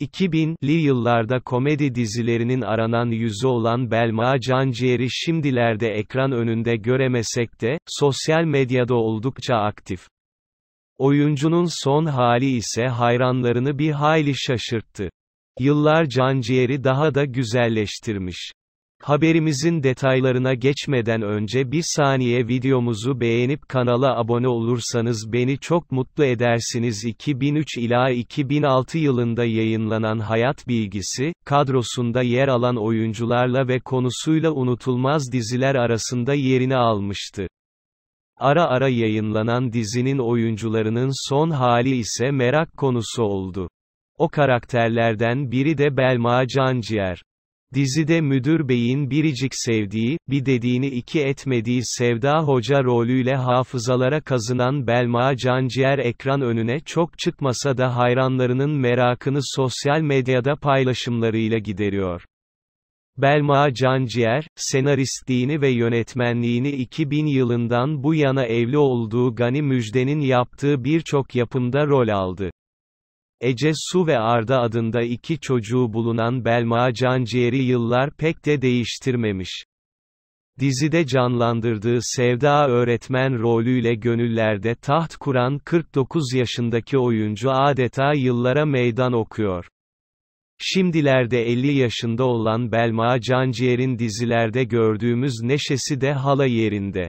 2000'li yıllarda komedi dizilerinin aranan yüzü olan Belma Canciğer'i şimdilerde ekran önünde göremesek de, sosyal medyada oldukça aktif. Oyuncunun son hali ise hayranlarını bir hayli şaşırttı. Yıllar Canciğer'i daha da güzelleştirmiş. Haberimizin detaylarına geçmeden önce bir saniye videomuzu beğenip kanala abone olursanız beni çok mutlu edersiniz. 2003 ila 2006 yılında yayınlanan Hayat Bilgisi, kadrosunda yer alan oyuncularla ve konusuyla unutulmaz diziler arasında yerini almıştı. Ara ara yayınlanan dizinin oyuncularının son hali ise merak konusu oldu. O karakterlerden biri de Belma Canciğer. Dizide Müdür Bey'in biricik sevdiği, bir dediğini iki etmediği Sevda Hoca rolüyle hafızalara kazınan Belma Canciğer ekran önüne çok çıkmasa da hayranlarının merakını sosyal medyada paylaşımlarıyla gideriyor. Belma Canciğer, senaristliğini ve yönetmenliğini 2000 yılından bu yana evli olduğu Gani Müjde'nin yaptığı birçok yapımda rol aldı. Ece Su ve Arda adında iki çocuğu bulunan Belma Canciğer'i yıllar pek de değiştirmemiş. Dizide canlandırdığı Sevda öğretmen rolüyle gönüllerde taht kuran 49 yaşındaki oyuncu adeta yıllara meydan okuyor. Şimdilerde 50 yaşında olan Belma Canciğer'in dizilerde gördüğümüz neşesi de hala yerinde.